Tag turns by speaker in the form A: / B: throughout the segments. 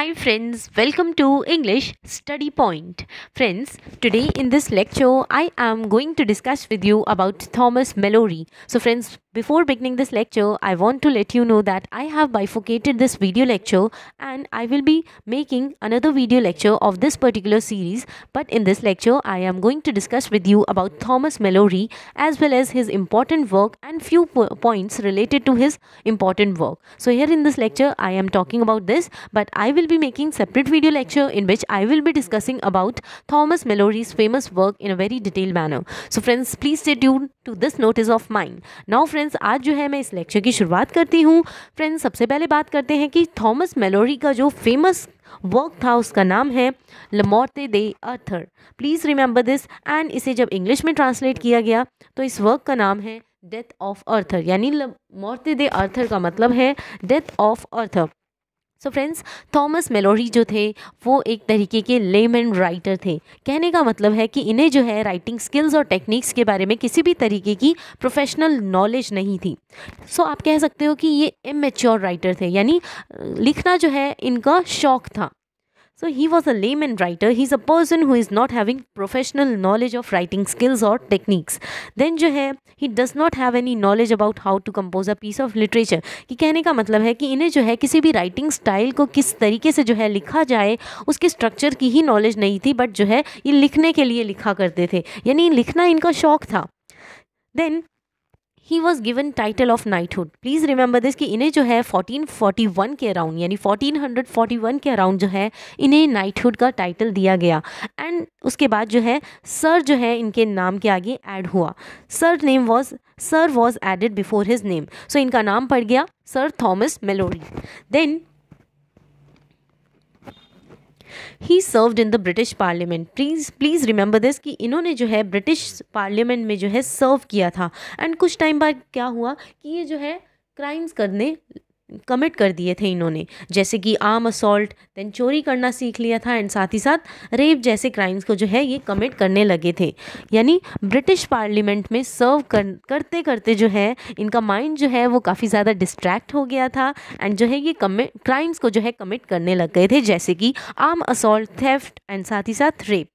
A: Hi friends, welcome to English Study Point. Friends, today in this lecture I am going to discuss with you about Thomas Mallory. So friends, before beginning this lecture, I want to let you know that I have bifurcated this video lecture and I will be making another video lecture of this particular series. But in this lecture, I am going to discuss with you about Thomas Mallory as well as his important work and few points related to his important work. So here in this lecture, I am talking about this but I will be making separate video lecture in which I will be discussing about Thomas Mallory's famous work in a very detailed manner. So friends, please stay tuned to this notice of mine. Now friends, friends आज जो है मैं इस lecture की शुरुआत करती हूँ friends सबसे पहले बात करते हैं कि थॉमस मेलोरी का जो फेमस वर्क था उसका नाम है le morte d'Arthur please remember this and इसे जब इंग्लिश में ट्रांसलेट किया गया तो इस वर्क का नाम है डेथ ऑफ अर्थर यानी लमोटे दे अर्थर का मतलब है death of Arthur so friends Thomas Malory जो थे वो एक तरीके के लेमन राइटर थे कहने का मतलब है कि इन्हें जो है राइटिंग स्किल्स और टेक्निक्स के बारे में किसी भी तरीके की प्रोफेशनल नॉलेज नहीं थी सो so, आप कह सकते हो कि ये इमेच्योर राइटर थे यानी लिखना जो है इनका शौक था So he was a layman writer. He's a person who is not having professional knowledge of writing skills or techniques. Then जो है he does not have any knowledge about how to compose a piece of literature. कि कहने का मतलब है कि इन्हें जो है किसी भी राइटिंग स्टाइल को किस तरीके से जो है लिखा जाए उसके स्ट्रक्चर की ही नॉलेज नहीं थी बट जो है ये लिखने के लिए लिखा करते थे यानी लिखना इनका शौक था then he was given title of knighthood please remember this कि इन्हें जो है 1441 के अराउंड यानी 1441 के अराउंड जो है इन्हें नाइटहुड का टाइटल दिया गया एंड उसके बाद जो है सर जो है इनके नाम के आगे ऐड हुआ sir name was sir was added before his name so इनका नाम पड़ गया sir Thomas Malory then he served in the British parliament please please remember this कि इन्होंने जो है ब्रिटिश पार्लियामेंट में जो है सर्व किया था एंड कुछ टाइम बाद क्या हुआ कि ये जो है क्राइम्स करने कमिट कर दिए थे इन्होंने जैसे कि आर्म असॉल्ट देन चोरी करना सीख लिया था एंड साथ ही साथ रेप जैसे क्राइम्स को जो है ये कमिट करने लगे थे यानी ब्रिटिश पार्लियामेंट में सर्व कर, करते करते जो है इनका माइंड जो है वो काफ़ी ज़्यादा डिस्ट्रैक्ट हो गया था एंड जो है ये कमिट क्राइम्स को जो है कमिट करने लग गए थे जैसे कि आर्म असॉल्ट थेफ्ट एंड साथ ही साथ रेप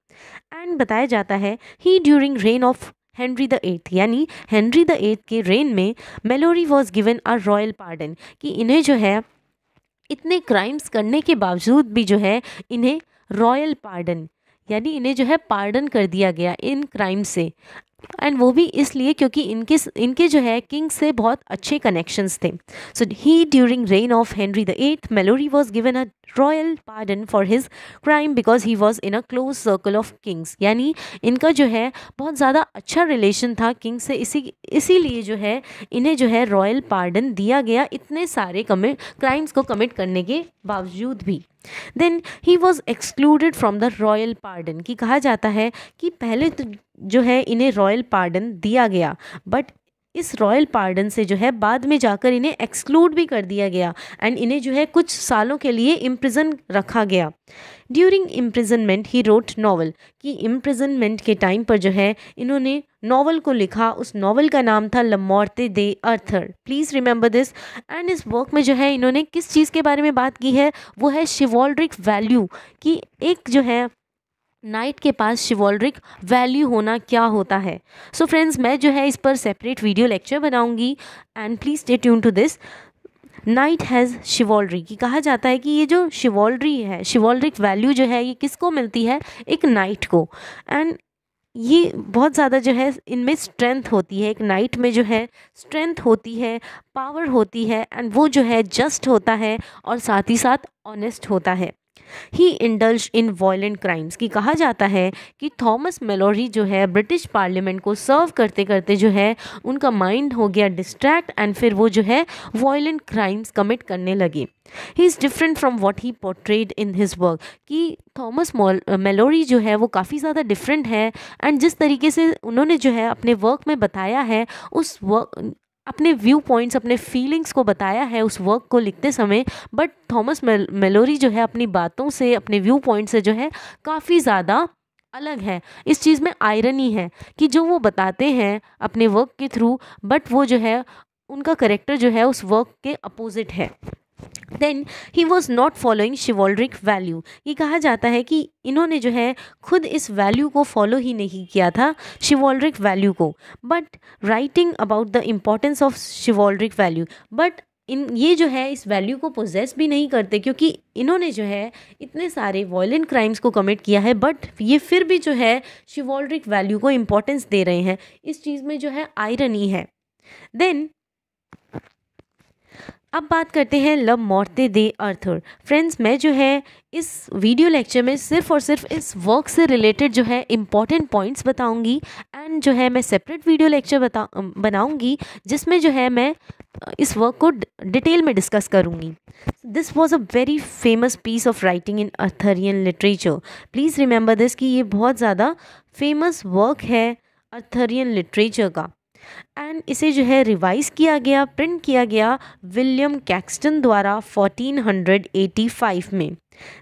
A: एंड बताया जाता है he during reign of Henry the eighth यानी हेनरी द एथ के रेन में Malory was given a royal pardon कि इन्हें जो है इतने क्राइम्स करने के बावजूद भी जो है इन्हें रॉयल पार्डन यानी इन्हें जो है पार्डन कर दिया गया इन क्राइम से एंड वो भी इसलिए क्योंकि इनके इनके जो है किंग से बहुत अच्छे कनेक्शंस थे so he during reign of Henry the eight Malory was given a royal pardon for his crime because he was in a close circle of kings यानी इनका जो है बहुत ज़्यादा अच्छा रिलेशन था किंग से इसी इसीलिए जो है इन्हें जो है रॉयल पार्डन दिया गया इतने सारे कमिट क्राइम्स को कमिट करने के बावजूद भी then he was excluded from the royal pardon कि कहा जाता है कि पहले तो जो है इन्हें रॉयल पार्डन दिया गया बट इस रॉयल पार्डन से जो है बाद में जाकर इन्हें एक्सक्लूड भी कर दिया गया एंड इन्हें जो है कुछ सालों के लिए इम्प्रिजन रखा गया during imprisonment he wrote novel कि इम्प्रिजनमेंट के टाइम पर जो है इन्होंने नावल को लिखा उस नावल का नाम था le morte d'Arthur please remember this and इस वर्क में जो है इन्होंने किस चीज़ के बारे में बात की है वो है शिवॉल्ड्रिक वैल्यू कि एक जो है नाइट के पास शिवॉल्ड्रिक वैल्यू होना क्या होता है सो so फ्रेंड्स मैं जो है इस पर सेपरेट वीडियो लेक्चर बनाऊंगी and please stay tune to this knight has chivalry कि कहा जाता है कि ये जो शिवॉलरी है शिवॉलरिक वैल्यू जो है ये किसको मिलती है एक नाइट को एंड ये बहुत ज़्यादा जो है इनमें स्ट्रेंथ होती है एक नाइट में जो है स्ट्रेंथ होती है पावर होती है एंड वो जो है जस्ट होता है और साथ ही साथ ऑनेस्ट होता है ही इंडल्ज इन वॉयेंट क्राइम्स की कहा जाता है कि थॉमस मेलोरी जो है ब्रिटिश पार्लियामेंट को सर्व करते करते जो है उनका माइंड हो गया डिस्ट्रैक्ट एंड फिर वो जो है वॉयेंट क्राइम्स कमिट करने लगे he is different from what he portrayed in his work कि थॉमस मेलोरी जो है वो काफ़ी ज़्यादा डिफरेंट है एंड जिस तरीके से उन्होंने जो है अपने वर्क में बताया है उस वर्क अपने व्यू पॉइंट्स अपने फीलिंग्स को बताया है उस वर्क को लिखते समय बट थॉमस मेलोरी जो है अपनी बातों से अपने व्यू पॉइंट से जो है काफ़ी ज़्यादा अलग है इस चीज़ में आयरनी है कि जो वो बताते हैं अपने वर्क के थ्रू बट वो जो है उनका करेक्टर जो है उस वर्क के अपोज़िट है then he was not following chivalric value ये कहा जाता है कि इन्होंने जो है खुद इस वैल्यू को फॉलो ही नहीं किया था शिवॉल्ड्रिक वैल्यू को but writing about the importance of chivalric value but in ये जो है इस वैल्यू को पोजेस भी नहीं करते क्योंकि इन्होंने जो है इतने सारे वॉयेंट क्राइम्स को कमिट किया है बट ये फिर भी जो है शिवॉल्ड्रिक वैल्यू को इम्पोर्टेंस दे रहे हैं इस चीज़ में जो है आयरनी है देन अब बात करते हैं लव मोरते दे अर्थर फ्रेंड्स मैं जो है इस वीडियो लेक्चर में सिर्फ और सिर्फ इस वर्क से रिलेटेड जो है इम्पॉर्टेंट पॉइंट्स बताऊंगी एंड जो है मैं सेपरेट वीडियो लेक्चर बता बनाऊँगी जिसमें जो है मैं इस वर्क को डिटेल में डिस्कस करूँगी this was a very famous piece of writing in Arthurian literature please remember this कि ये बहुत ज़्यादा फेमस वर्क है अर्थरियन लिटरेचर का एंड इसे जो है रिवाइज किया गया प्रिंट किया गया विलियम कैक्सटन द्वारा 1485 में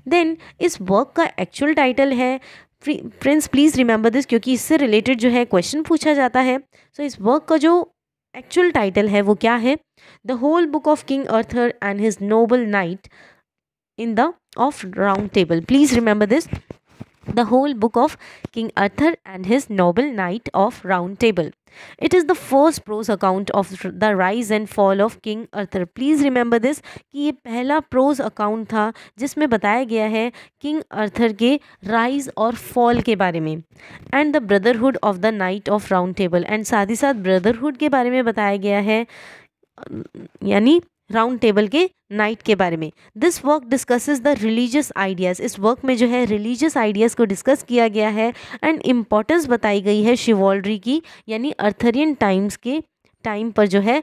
A: देन इस वर्क का एक्चुअल टाइटल है प्रिंस प्लीज़ रिमेंबर दिस क्योंकि इससे रिलेटेड जो है क्वेश्चन पूछा जाता है सो so, इस वर्क का जो एक्चुअल टाइटल है वो क्या है the whole book of king Arthur and his noble knight in the of round table please remember this the whole book of king Arthur and his noble knight of round table it is the first prose account of the rise and fall of king Arthur please remember this कि ये पहला pros account था जिसमें बताया गया है king अर्थर के rise और फॉल के बारे में and the brotherhood of the knight of round table and साथ ही साथ ब्रदरहुड के बारे में बताया गया है यानी राउंड टेबल के नाइट के बारे में this work discusses the religious ideas इस वर्क में जो है रिलीजियस आइडियाज़ को डिस्कस किया गया है एंड इम्पॉर्टेंस बताई गई है शिवॉलरी की यानी अर्थरियन टाइम्स के टाइम पर जो है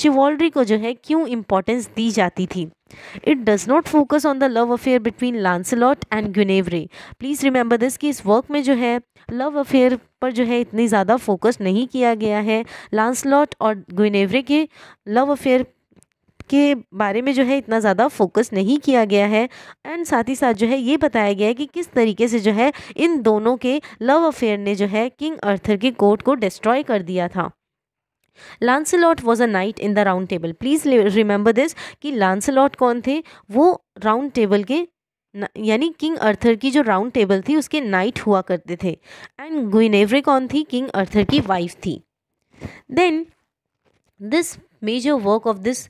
A: शिवॉलरी को जो है क्यों इम्पोर्टेंस दी जाती थी it does not focus on the love affair between Lancelot and Guinevere please remember this कि इस वर्क में जो है लव अफेयर पर जो है इतनी ज़्यादा फोकस नहीं किया गया है लांसलॉट और ग्यूनेवरे के लव अफेयर के बारे में जो है इतना ज़्यादा फोकस नहीं किया गया है एंड साथ ही साथ जो है ये बताया गया है कि किस तरीके से जो है इन दोनों के लव अफेयर ने जो है किंग अर्थर के कोर्ट को डिस्ट्रॉय कर दिया था Lancelot was a knight in the round table please remember this कि लांसलॉट कौन थे वो राउंड टेबल के यानी किंग अर्थर की जो राउंड टेबल थी उसके नाइट हुआ करते थे एंड गुइनेवरे कौन थी किंग अर्थर की वाइफ थी then this major work of this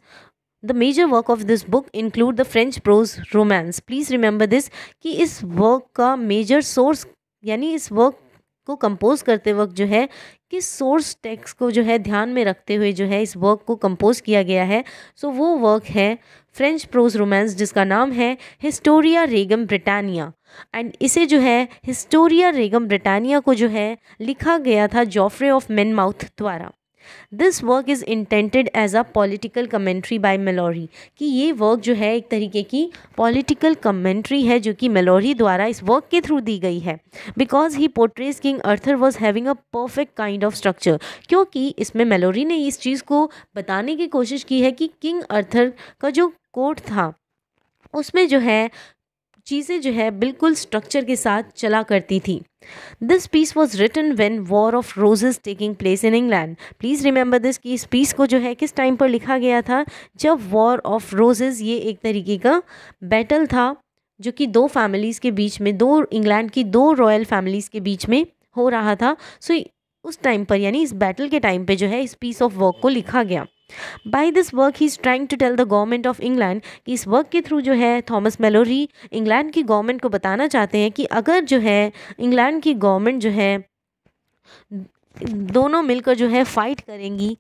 A: the major work of this book include the French prose romance please remember this कि इस वर्क का मेजर सोर्स यानी इस वर्क को कंपोज करते वक्त जो है किस सोर्स टेक्स्ट को जो है ध्यान में रखते हुए जो है इस वर्क को कंपोज किया गया है सो so, वो वर्क है फ्रेंच प्रोज रोमांस जिसका नाम है हिस्टोरिया रेगम ब्रिटानिया एंड इसे जो है हिस्टोरिया रेगम ब्रिटानिया को जो है लिखा गया था जॉफ्रे ऑफ मेन माउथ द्वारा this work is intended as a political commentary by Malory कि ये वर्क जो है एक तरीके की पॉलिटिकल कमेंट्री है जो कि मेलोरी द्वारा इस वर्क के थ्रू दी गई है because he portrays king Arthur was having a perfect kind of structure क्योंकि इसमें मेलोरी ने इस चीज़ को बताने की कोशिश की है कि किंग अर्थर का जो कोट था उसमें जो है चीज़ें जो है बिल्कुल स्ट्रक्चर के साथ चला करती थी this piece was written when war of roses taking place in England please remember this कि इस पीस को जो है किस टाइम पर लिखा गया था जब वॉर ऑफ रोजेज ये एक तरीके का बैटल था जो कि दो फैमिलीज़ के बीच में दो इंग्लैंड की दो रॉयल फैमिलीज़ के बीच में हो रहा था सो so, उस टाइम पर यानी इस बैटल के टाइम पे जो है इस पीस ऑफ वर्क को लिखा गया by this work he is trying to tell the government of England कि इस वर्क के थ्रू जो है थॉमस मेलोरी इंग्लैंड की गवर्नमेंट को बताना चाहते हैं कि अगर जो है इंग्लैंड की गवर्नमेंट जो है दोनों मिलकर जो है फ़ाइट करेंगी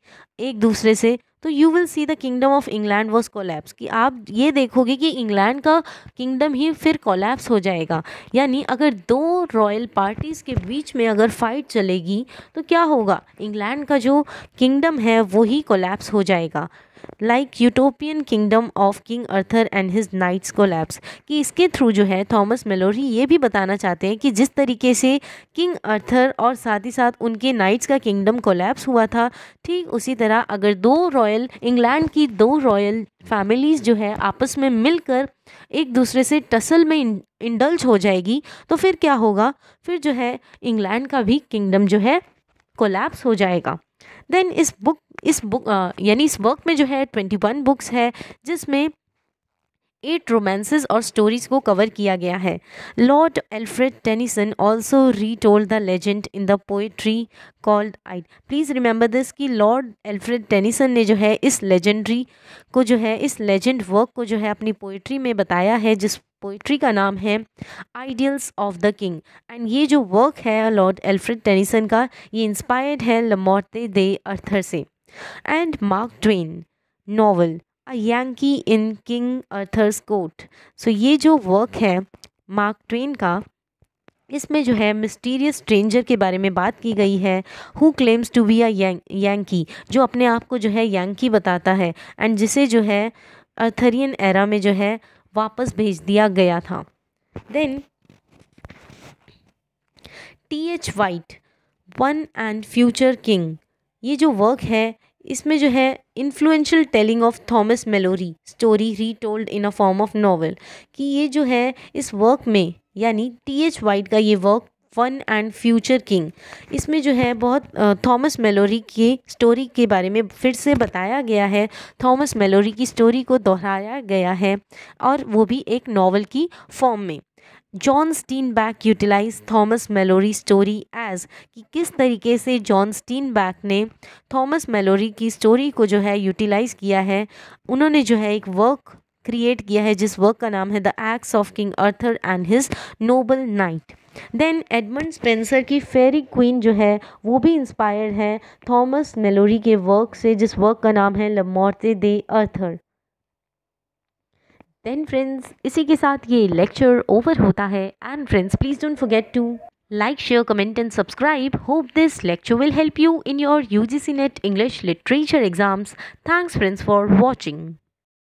A: एक दूसरे से तो you will see the kingdom of England was collapse कि आप ये देखोगे कि इंग्लैंड का किंगडम ही फिर कोलैप्स हो जाएगा यानी अगर दो रॉयल पार्टीज़ के बीच में अगर फाइट चलेगी तो क्या होगा इंग्लैंड का जो किंगडम है वो ही कोलैप्स हो जाएगा like utopian kingdom of king Arthur and his knights collapse कि इसके थ्रू जो है थॉमस मेलोरी ये भी बताना चाहते हैं कि जिस तरीके से किंग अर्थर और साथ ही साथ उनके नाइट्स का किंगडम कोलैप्स हुआ था ठीक उसी तरह अगर दो रॉयल इंग्लैंड की दो रॉयल फैमिलीज़ जो है आपस में मिलकर एक दूसरे से टसल में इंडल्ज हो जाएगी तो फिर क्या होगा फिर जो है इंग्लैंड का भी किंगडम जो है कोलैप्स हो जाएगा देन इस बुक इस बुक यानी इस वर्क में जो है ट्वेंटी वन बुक्स है जिसमें एट रोमांसेस और स्टोरीज को कवर किया गया है lord Alfred Tennyson also retold the legend in the poetry called आइड प्लीज़ रिमेंबर दिस कि लॉर्ड एल्फ्रेड टेनिसन ने जो है इस लेजेंडरी को जो है इस लेजेंड वर्क को जो है अपनी पोएट्री में बताया है जिस पोइट्री का नाम है Idylls of the king and ये जो वर्क है लॉर्ड एल्फ्रेड टेनिसन का ये इंस्पायर्ड है लमोटे दे अर्थर से and Mark Twain novel a Yankee in king Arthur's court so ये जो वर्क है मार्क ट्वेन का इसमें जो है मिस्टीरियस स्ट्रेंजर के बारे में बात की गई है who claims to be Yankee Yankee जो अपने आप को जो है यांकी बताता है एंड जिसे जो है अर्थरियन एरा में जो है वापस भेज दिया गया था then T H White one and future king ये जो वर्क है इसमें जो है influential telling of Thomas Malory story retold in a form of novel कि ये जो है इस वर्क में यानी टी एच वाइट का ये work fun and future king इसमें जो है बहुत थॉमस मेलोरी के स्टोरी के बारे में फिर से बताया गया है थॉमस मेलोरी की स्टोरी को दोहराया गया है और वो भी एक नावल की फॉर्म में John Steinbeck utilise Thomas Malory story as कि किस तरीके से जॉन स्टीन बैक ने थॉमस मेलोरी की स्टोरी को जो है यूटिलाइज़ किया है उन्होंने जो है एक वर्क क्रिएट किया है जिस वर्क का नाम है the acts of king Arthur and his noble knight then Edmund Spenser की फेरी क्वीन जो है वो भी इंस्पायर्ड है थॉमस मेलोरी के वर्क से जिस वर्क का नाम है लमौरते दे अर्थर देन फ्रेंड्स इसी के साथ ये लेक्चर ओवर होता है and friends please don't forget to like share comment and subscribe hope this lecture will help you in your U G C NET English literature exams thanks friends for watching